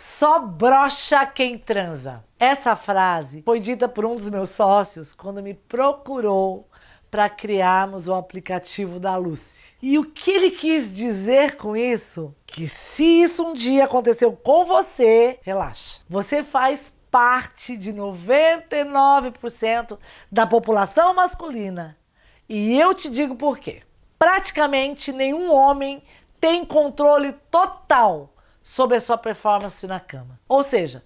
Só brocha quem transa. Essa frase foi dita por um dos meus sócios quando me procurou para criarmos o aplicativo da Lucy. E o que ele quis dizer com isso? Que se isso um dia aconteceu com você, relaxa. Você faz parte de 99% da população masculina. E eu te digo por quê. Praticamente nenhum homem tem controle total sobre a sua performance na cama. Ou seja,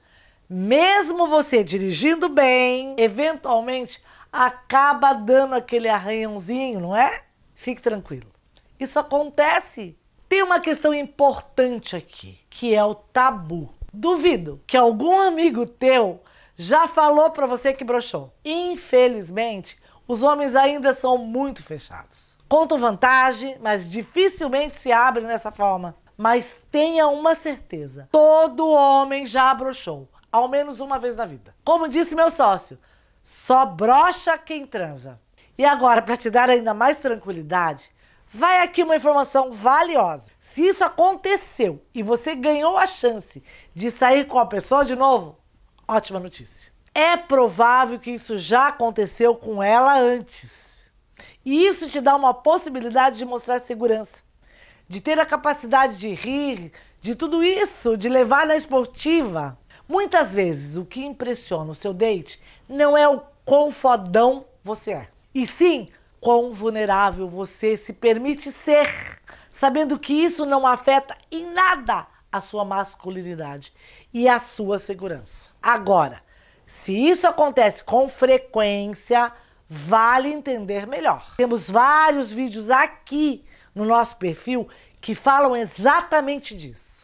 mesmo você dirigindo bem, eventualmente acaba dando aquele arranhãozinho, não é? Fique tranquilo. Isso acontece. Tem uma questão importante aqui, que é o tabu. Duvido que algum amigo teu já falou para você que broxou. Infelizmente, os homens ainda são muito fechados. Contam vantagem, mas dificilmente se abrem dessa forma. Mas tenha uma certeza: todo homem já brochou, ao menos uma vez na vida. Como disse meu sócio, só brocha quem transa. E agora, para te dar ainda mais tranquilidade, Vai aqui uma informação valiosa. Se isso aconteceu e você ganhou a chance de sair com a pessoa de novo, ótima notícia. É provável que isso já aconteceu com ela antes. E isso te dá uma possibilidade de mostrar segurança de ter a capacidade de rir, de tudo isso, de levar na esportiva. Muitas vezes o que impressiona o seu date não é o quão fodão você é, e sim quão vulnerável você se permite ser, sabendo que isso não afeta em nada a sua masculinidade e a sua segurança. Agora, se isso acontece com frequência, vale entender melhor. Temos vários vídeos aqui no nosso perfil que falam exatamente disso.